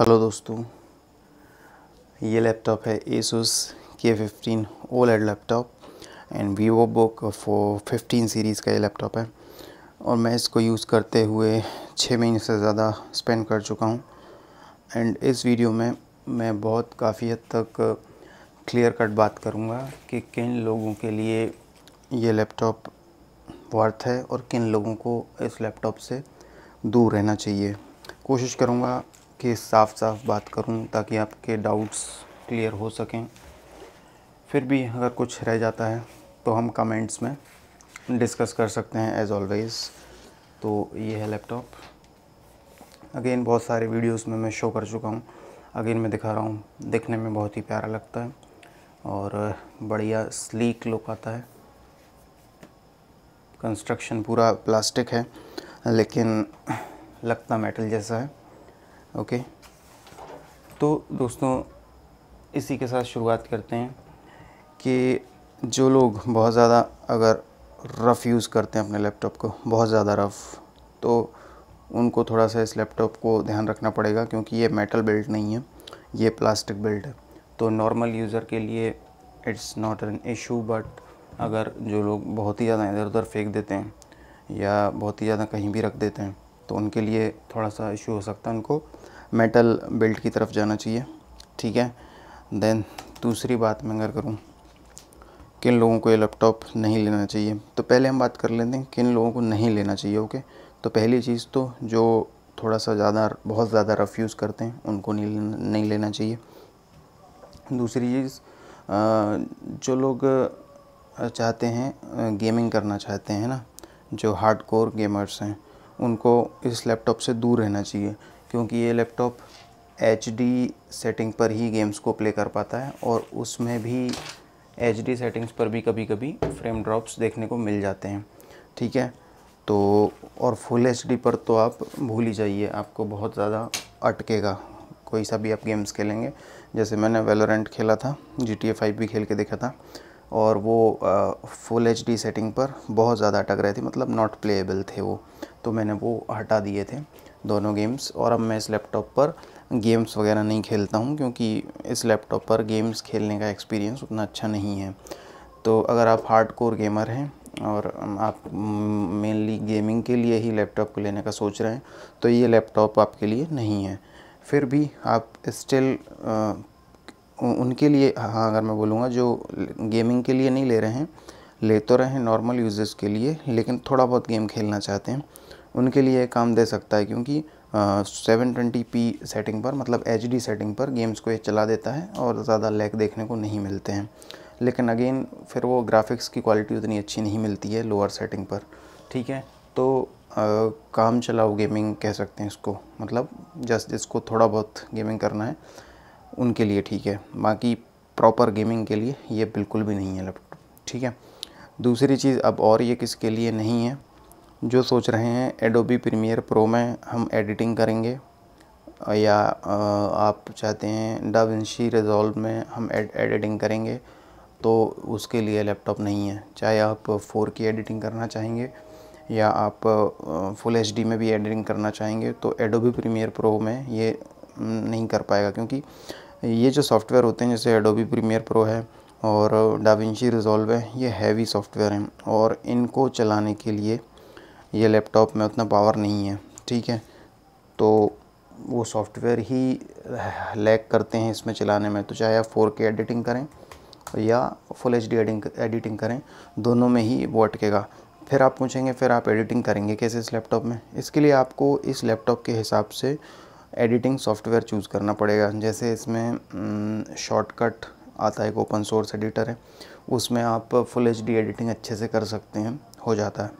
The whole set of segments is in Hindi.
हेलो दोस्तों ये लैपटॉप है Asus K fifteen OLED laptop and Vivobook फो फिफ्टीन सीरीज़ का ये लैपटॉप है और मैं इसको यूज़ करते हुए छः महीने से ज़्यादा स्पेंड कर चुका हूँ एंड इस वीडियो में मैं बहुत काफ़ी हद तक क्लियर कट बात करूँगा कि किन लोगों के लिए ये लैपटॉप वर्थ है और किन लोगों को इस लैपटॉप से दूर रहना चाहिए कोशिश करूँगा के साफ साफ बात करूं ताकि आपके डाउट्स क्लियर हो सकें फिर भी अगर कुछ रह जाता है तो हम कमेंट्स में डिस्कस कर सकते हैं एज़ ऑलवेज़ तो ये है लैपटॉप अगेन बहुत सारे वीडियोस में मैं शो कर चुका हूँ अगेन मैं दिखा रहा हूँ देखने में बहुत ही प्यारा लगता है और बढ़िया स्लीक लुक आता है कंस्ट्रक्शन पूरा प्लास्टिक है लेकिन लगता मेटल जैसा है ओके तो दोस्तों इसी के साथ शुरुआत करते हैं कि जो लोग बहुत ज़्यादा अगर रफ़ यूज़ करते हैं अपने लैपटॉप को बहुत ज़्यादा रफ़ तो उनको थोड़ा सा इस लैपटॉप को ध्यान रखना पड़ेगा क्योंकि ये मेटल बिल्ट नहीं है ये प्लास्टिक बिल्ट है तो नॉर्मल यूज़र के लिए it's not an issue but अगर जो लोग बहुत ही ज़्यादा इधर उधर फेंक देते हैं या बहुत ही ज़्यादा कहीं भी रख देते हैं तो उनके लिए थोड़ा सा इशू हो सकता है उनको मेटल बेल्ट की तरफ जाना चाहिए ठीक है देन दूसरी बात मैं अगर करूँ किन लोगों को ये लैपटॉप नहीं लेना चाहिए तो पहले हम बात कर लेते हैं किन लोगों को नहीं लेना चाहिए ओके तो पहली चीज़ तो जो थोड़ा सा ज़्यादा बहुत ज़्यादा रफ यूज़ करते हैं उनको नहीं लेना नहीं लेना चाहिए दूसरी चीज़ जो लोग चाहते हैं गेमिंग करना चाहते हैं ना जो हार्ड कोर गेमर्स हैं उनको इस लैपटॉप से दूर रहना चाहिए क्योंकि ये लैपटॉप एच सेटिंग पर ही गेम्स को प्ले कर पाता है और उसमें भी एच सेटिंग्स पर भी कभी कभी फ्रेम ड्रॉप्स देखने को मिल जाते हैं ठीक है तो और फुल एच पर तो आप भूल ही जाइए आपको बहुत ज़्यादा अटकेगा कोई सा भी आप गेम्स खेलेंगे जैसे मैंने वेलोरेंट खेला था जी टी ए फाइव भी खेल के देखा था और वो फुल एच सेटिंग पर बहुत ज़्यादा अटक रहे थे मतलब नॉट प्लेएबल थे वो तो मैंने वो हटा दिए थे दोनों गेम्स और अब मैं इस लैपटॉप पर गेम्स वगैरह नहीं खेलता हूँ क्योंकि इस लैपटॉप पर गेम्स खेलने का एक्सपीरियंस उतना अच्छा नहीं है तो अगर आप हार्ड कोर गेमर हैं और आप मेनली गेमिंग के लिए ही लैपटॉप को लेने का सोच रहे हैं तो ये लैपटॉप आपके लिए नहीं है फिर भी आप स्टिल उनके लिए हाँ अगर मैं बोलूँगा जो गेमिंग के लिए नहीं ले रहे हैं ले तो रहे हैं नॉर्मल यूजर्स के लिए लेकिन थोड़ा बहुत गेम खेलना चाहते हैं उनके लिए काम दे सकता है क्योंकि सेवन ट्वेंटी पी सेटिंग पर मतलब एच डी सेटिंग पर गेम्स को ये चला देता है और ज़्यादा लैक देखने को नहीं मिलते हैं लेकिन अगेन फिर वो ग्राफिक्स की क्वालिटी उतनी अच्छी नहीं मिलती है लोअर सेटिंग पर ठीक है तो आ, काम चलाओ गेमिंग कह सकते हैं इसको मतलब जस्ट जिसको थोड़ा बहुत गेमिंग करना है उनके लिए ठीक है बाकी प्रॉपर गेमिंग के लिए ये बिल्कुल भी नहीं है लैपटॉप ठीक है दूसरी चीज़ अब और ये किसके लिए नहीं है जो सोच रहे हैं एडोबी प्रीमियर प्रो में हम एडिटिंग करेंगे या आप चाहते हैं इंशी रिजॉल्व में हम एड, एडिटिंग करेंगे तो उसके लिए लैपटॉप नहीं है चाहे आप फोर की एडिटिंग करना चाहेंगे या आप फुल एच में भी एडिटिंग करना चाहेंगे तो एडोबी प्रीमियर प्रो में ये नहीं कर पाएगा क्योंकि ये जो सॉफ्टवेयर होते हैं जैसे एडोबी प्रीमियर प्रो है और डाविंची रिजॉल्व है ये हैवी सॉफ्टवेयर हैं और इनको चलाने के लिए ये लैपटॉप में उतना पावर नहीं है ठीक है तो वो सॉफ्टवेयर ही लैक करते हैं इसमें चलाने में तो चाहे आप फोर के एडिटिंग करें या फुल एच डी एडिटिंग करें दोनों में ही वो अटकेगा फिर आप पूछेंगे फिर आप एडिटिंग करेंगे कैसे इस लैपटॉप में इसके लिए आपको इस लैपटॉप के हिसाब से एडिटिंग सॉफ्टवेयर चूज़ करना पड़ेगा जैसे इसमें शॉर्टकट आता है एक ओपन सोर्स एडिटर है उसमें आप फुल एच एडिटिंग अच्छे से कर सकते हैं हो जाता है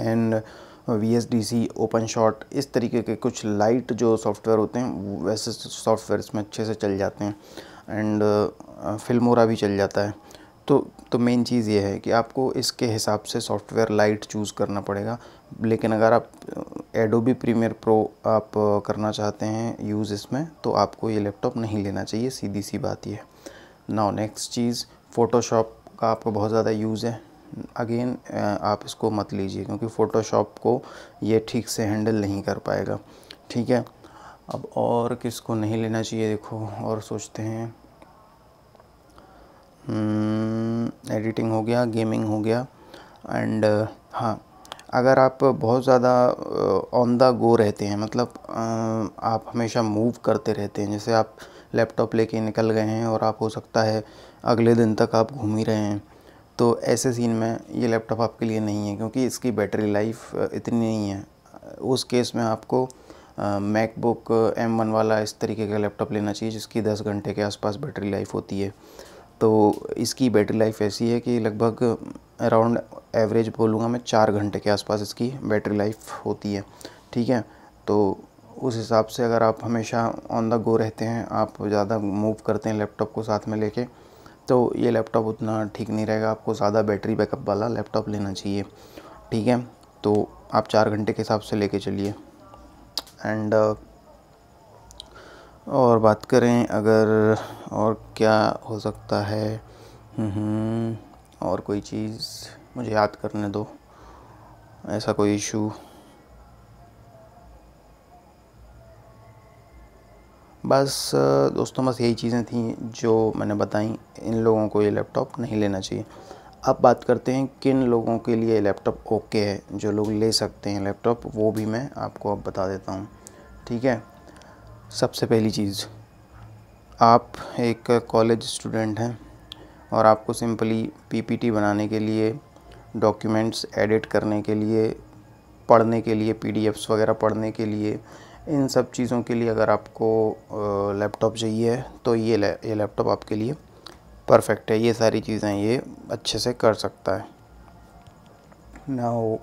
and V S D C open shot इस तरीके के कुछ लाइट जो सॉफ्टवेयर होते हैं वैसे सॉफ्टवेयर इसमें अच्छे से चल जाते हैं एंड फिल्मोरा uh, uh, भी चल जाता है तो तो मेन चीज़ ये है कि आपको इसके हिसाब से सॉफ्टवेयर लाइट चूज़ करना पड़ेगा लेकिन अगर आप एडोबी प्रीमियर प्रो आप uh, करना चाहते हैं यूज़ इसमें तो आपको ये लैपटॉप नहीं लेना चाहिए सीधी सी बात यह है नाउ नेक्स्ट चीज़ फ़ोटोशॉप का आपको बहुत ज़्यादा यूज़ है अगेन आप इसको मत लीजिए क्योंकि फ़ोटोशॉप को ये ठीक से हैंडल नहीं कर पाएगा ठीक है अब और किसको नहीं लेना चाहिए देखो और सोचते हैं एडिटिंग हम्म, हो गया गेमिंग हो गया एंड हाँ अगर आप बहुत ज़्यादा ऑन द गो रहते हैं मतलब आप हमेशा मूव करते रहते हैं जैसे आप लैपटॉप लेके निकल गए हैं और आप हो सकता है अगले दिन तक आप घूम ही रहे हैं तो ऐसे सीन में ये लैपटॉप आपके लिए नहीं है क्योंकि इसकी बैटरी लाइफ इतनी नहीं है उस केस में आपको मैकबुक एम वन वाला इस तरीके का लैपटॉप लेना चाहिए जिसकी दस घंटे के आसपास बैटरी लाइफ होती है तो इसकी बैटरी लाइफ ऐसी है कि लगभग अराउंड एवरेज बोलूँगा मैं चार घंटे के आसपास इसकी बैटरी लाइफ होती है ठीक है तो उस हिसाब से अगर आप हमेशा ऑन द गो रहते हैं आप ज़्यादा मूव करते हैं लैपटॉप को साथ में लेके तो ये लैपटॉप उतना ठीक नहीं रहेगा आपको ज़्यादा बैटरी बैकअप वाला लैपटॉप लेना चाहिए ठीक है तो आप चार घंटे के हिसाब से लेके चलिए एंड uh, और बात करें अगर और क्या हो सकता है हम्म, और कोई चीज़ मुझे याद करने दो ऐसा कोई इशू बस दोस्तों बस यही चीज़ें थी जो मैंने बताई इन लोगों को ये लैपटॉप नहीं लेना चाहिए अब बात करते हैं किन लोगों के लिए लैपटॉप ओके है जो लोग ले सकते हैं लैपटॉप वो भी मैं आपको अब बता देता हूँ ठीक है सबसे पहली चीज़ आप एक कॉलेज स्टूडेंट हैं और आपको सिंपली पीपीटी बनाने के लिए डॉक्यूमेंट्स एडिट करने के लिए पढ़ने के लिए पीडीएफ्स वगैरह पढ़ने के लिए इन सब चीज़ों के लिए अगर आपको लैपटॉप चाहिए तो ये ये लैपटॉप आपके लिए परफेक्ट है ये सारी चीज़ें ये अच्छे से कर सकता है ना हो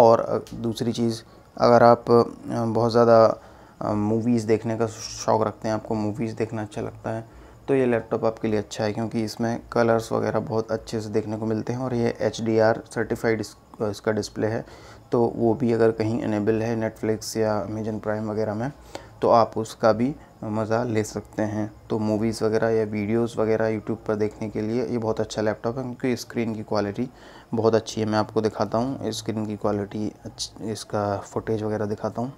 और दूसरी चीज़ अगर आप बहुत ज़्यादा मूवीज़ देखने का शौक़ रखते हैं आपको मूवीज़ देखना अच्छा लगता है तो ये लैपटॉप आपके लिए अच्छा है क्योंकि इसमें कलर्स वगैरह बहुत अच्छे से देखने को मिलते हैं और ये एच सर्टिफाइड इसका डिस्प्ले है तो वो भी अगर कहीं इनेबल है नेटफ्लिक्स या अमेजन प्राइम वगैरह में तो आप उसका भी मज़ा ले सकते हैं तो मूवीज़ वगैरह या वीडियोस वगैरह यूट्यूब पर देखने के लिए ये बहुत अच्छा लैपटॉप है क्योंकि स्क्रीन की क्वालिटी बहुत अच्छी है मैं आपको दिखाता हूँ स्क्रीन की क्वालिटी इसका फुटेज वगैरह दिखाता हूँ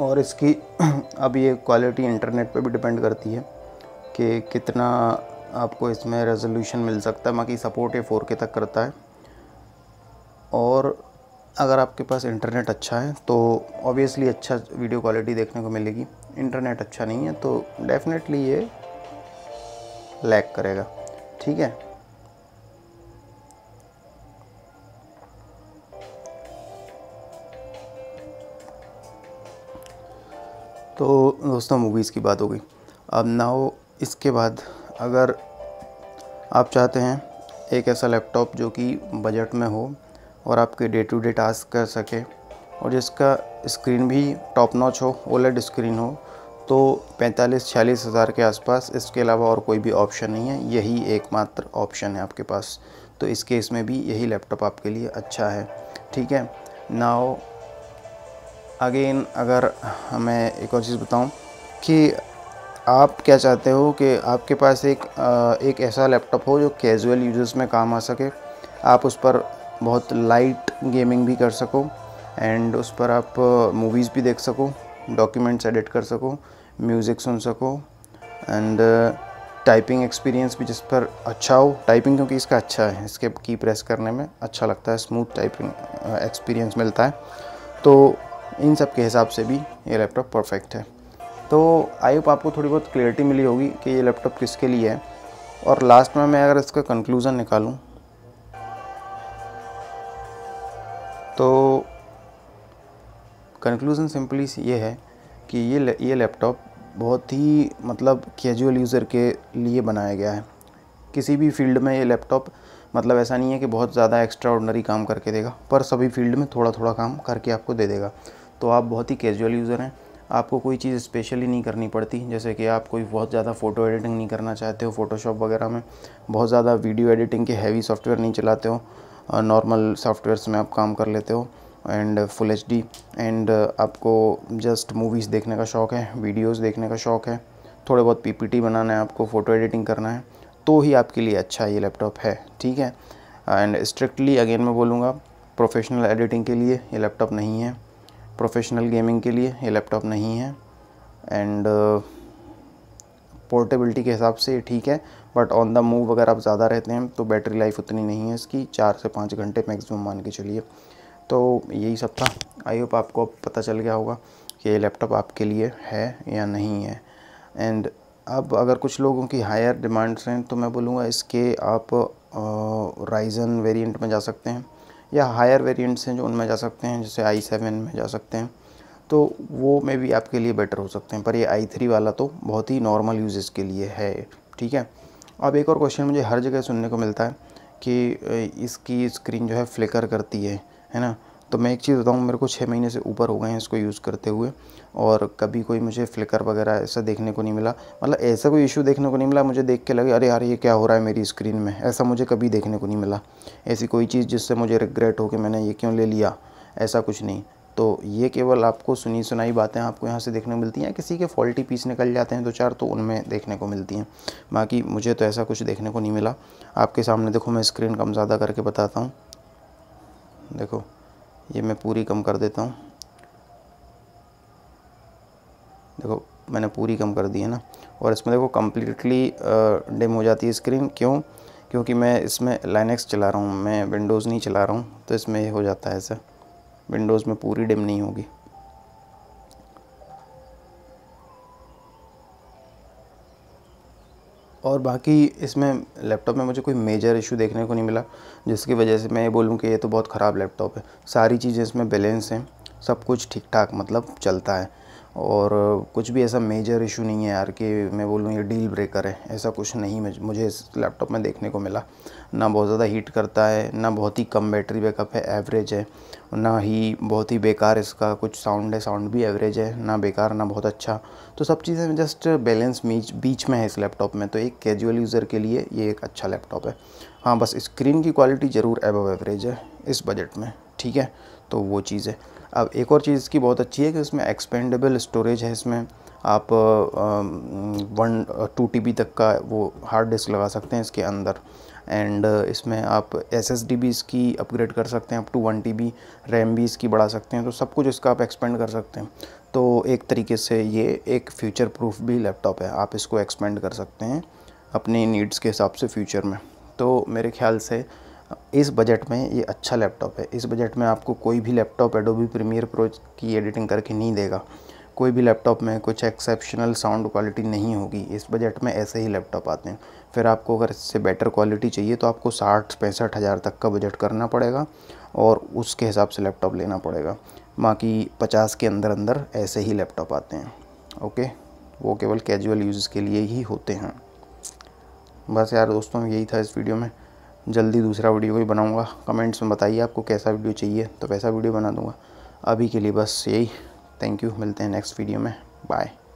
और इसकी अब ये क्वालिटी इंटरनेट पे भी डिपेंड करती है कि कितना आपको इसमें रेजोल्यूशन मिल सकता है बाकी सपोर्ट ये फोर के तक करता है और अगर आपके पास इंटरनेट अच्छा है तो ऑब्वियसली अच्छा वीडियो क्वालिटी देखने को मिलेगी इंटरनेट अच्छा नहीं है तो डेफिनेटली ये लैक करेगा ठीक है तो दोस्तों मूवीज़ की बात हो गई अब ना हो इसके बाद अगर आप चाहते हैं एक ऐसा लैपटॉप जो कि बजट में हो और आपके डे टू डे टास्क कर सके और जिसका स्क्रीन भी टॉप नॉच हो ओलेड स्क्रीन हो तो 45 छियालीस हज़ार के आसपास इसके अलावा और कोई भी ऑप्शन नहीं है यही एकमात्र ऑप्शन है आपके पास तो इस केस में भी यही लैपटॉप आपके लिए अच्छा है ठीक है नाव अगेन अगर मैं एक और चीज़ बताऊं कि आप क्या चाहते हो कि आपके पास एक एक ऐसा लैपटॉप हो जो कैजुअल यूजर्स में काम आ सके आप उस पर बहुत लाइट गेमिंग भी कर सको एंड उस पर आप मूवीज़ भी देख सको डॉक्यूमेंट्स एडिट कर सको म्यूज़िक सुन सको एंड टाइपिंग एक्सपीरियंस भी जिस पर अच्छा हो टाइपिंग क्योंकि इसका अच्छा है इसके की प्रेस करने में अच्छा लगता है स्मूथ टाइपिंग एक्सपीरियंस मिलता है तो इन सब के हिसाब से भी ये लैपटॉप परफेक्ट है तो आई होप आपको थोड़ी बहुत क्लियरिटी मिली होगी कि ये लैपटॉप किसके लिए है और लास्ट में मैं अगर इसका कंक्लूज़न निकालूं तो कंक्लूज़न सिंपली ये है कि ये ये लैपटॉप बहुत ही मतलब कैजुअल यूज़र के लिए बनाया गया है किसी भी फील्ड में ये लैपटॉप मतलब ऐसा नहीं है कि बहुत ज़्यादा एक्स्ट्रा ऑर्डनरी काम करके देगा पर सभी फील्ड में थोड़ा थोड़ा काम करके आपको दे देगा तो आप बहुत ही कैजुअल यूज़र हैं आपको कोई चीज़ स्पेशली नहीं करनी पड़ती जैसे कि आप कोई बहुत ज़्यादा फ़ोटो एडिटिंग नहीं करना चाहते हो फ़ोटोशॉप वगैरह में बहुत ज़्यादा वीडियो एडिटिंग के हैवी सॉफ्टवेयर नहीं चलाते हो नॉर्मल सॉफ्टवेयर्स में आप काम कर लेते हो and full H D and आपको जस्ट मूवीज़ देखने का शौक़ है वीडियोज़ देखने का शौक़ है थोड़े बहुत पी बनाना है आपको फ़ोटो एडिटिंग करना है तो ही आपके लिए अच्छा ये लैपटॉप है ठीक है एंड स्ट्रिक्टली अगेन मैं बोलूँगा प्रोफेशनल एडिटिंग के लिए ये लैपटॉप नहीं है प्रोफेशनल गेमिंग के लिए ये लैपटॉप नहीं है एंड uh, पोर्टेबिलिटी के हिसाब से ठीक है बट ऑन द मूव अगर आप ज़्यादा रहते हैं तो बैटरी लाइफ उतनी नहीं है इसकी चार से पाँच घंटे मैक्सिमम मान के चलिए तो यही सब था आई होप आपको पता चल गया होगा कि ये लैपटॉप आपके लिए है या नहीं है एंड अब अगर कुछ लोगों की हायर डिमांड्स हैं तो मैं बोलूँगा इसके आप राइजन uh, वेरियंट में जा सकते हैं या हायर वेरिएंट्स हैं जो उनमें जा सकते हैं जैसे आई सेवन में जा सकते हैं तो वो मे भी आपके लिए बेटर हो सकते हैं पर ये आई थ्री वाला तो बहुत ही नॉर्मल यूजेस के लिए है ठीक है अब एक और क्वेश्चन मुझे हर जगह सुनने को मिलता है कि इसकी स्क्रीन जो है फ्लिकर करती है है ना तो मैं एक चीज़ बताऊँ मेरे को छः महीने से ऊपर हो गए हैं इसको यूज़ करते हुए और कभी कोई मुझे फ्लिकर वगैरह ऐसा देखने को नहीं मिला मतलब ऐसा कोई इशू देखने को नहीं मिला मुझे देख के लगे अरे यार ये क्या हो रहा है मेरी स्क्रीन में ऐसा मुझे कभी देखने को नहीं मिला ऐसी कोई चीज़ जिससे मुझे रिग्रेट हो कि मैंने ये क्यों ले लिया ऐसा कुछ नहीं तो ये केवल आपको सुनी सुनाई बातें आपको यहाँ से देखने को मिलती हैं किसी के फॉल्टी पीस निकल जाते हैं दो चार तो उनमें देखने को मिलती हैं बाकी मुझे तो ऐसा कुछ देखने को नहीं मिला आपके सामने देखो मैं स्क्रीन कम ज़्यादा करके बताता हूँ देखो ये मैं पूरी कम कर देता हूँ देखो मैंने पूरी कम कर दी है ना और इसमें देखो कम्प्लीटली डिम हो जाती है स्क्रीन क्यों क्योंकि मैं इसमें लाइनेक्स चला रहा हूँ मैं विंडोज़ नहीं चला रहा हूँ तो इसमें हो जाता है ऐसा विंडोज़ में पूरी डिम नहीं होगी और बाकी इसमें लैपटॉप में मुझे कोई मेजर इशू देखने को नहीं मिला जिसकी वजह से मैं ये बोलूँ कि ये तो बहुत ख़राब लैपटॉप है सारी चीज़ें इसमें बैलेंस हैं सब कुछ ठीक ठाक मतलब चलता है और कुछ भी ऐसा मेजर इशू नहीं है यार कि मैं बोलूँ ये डील ब्रेकर है ऐसा कुछ नहीं मुझे इस लैपटॉप में देखने को मिला ना बहुत ज़्यादा हीट करता है ना बहुत ही कम बैटरी बैकअप है एवरेज है ना ही बहुत ही बेकार इसका कुछ साउंड है साउंड भी एवरेज है ना बेकार ना बहुत अच्छा तो सब चीज़ें जस्ट बैलेंस बीच बीच में है इस लैपटॉप में तो एक कैजुअल यूज़र के लिए ये एक अच्छा लैपटॉप है हाँ बस स्क्रीन की क्वालिटी ज़रूर एबव एवरेज है इस बजट में ठीक है तो वो चीज़ है अब एक और चीज़ इसकी बहुत अच्छी है कि इसमें एक्सपेंडेबल स्टोरेज है इसमें आप वन टू टी तक का वो हार्ड डिस्क लगा सकते हैं इसके अंदर एंड इसमें आप एस एस डी भी इसकी अपग्रेड कर सकते हैं up to one T B RAM भी इसकी बढ़ा सकते हैं तो सब कुछ इसका आप एक्सपेंड कर सकते हैं तो एक तरीके से ये एक फ्यूचर प्रूफ भी लैपटॉप है आप इसको एक्सपेंड कर सकते हैं अपनी नीड्स के हिसाब से फ्यूचर में तो मेरे ख्याल से इस बजट में ये अच्छा लैपटॉप है इस बजट में आपको कोई भी लैपटॉप एडोबी प्रीमियर प्रो की एडिटिंग करके नहीं देगा कोई भी लैपटॉप में कुछ एक्सेप्शनल साउंड क्वालिटी नहीं होगी इस बजट में ऐसे ही लैपटॉप आते हैं फिर आपको अगर इससे बेटर क्वालिटी चाहिए तो आपको साठ पैंसठ हज़ार तक का बजट करना पड़ेगा और उसके हिसाब से लैपटॉप लेना पड़ेगा बाकी पचास के अंदर अंदर ऐसे ही लैपटॉप आते हैं ओके वो केवल कैजुअल यूज़ के लिए ही होते हैं बस यार दोस्तों यही था इस वीडियो में जल्दी दूसरा वीडियो भी बनाऊँगा कमेंट्स में बताइए आपको कैसा वीडियो चाहिए तो वैसा वीडियो बना दूंगा अभी के लिए बस यही थैंक यू मिलते हैं नेक्स्ट वीडियो में बाय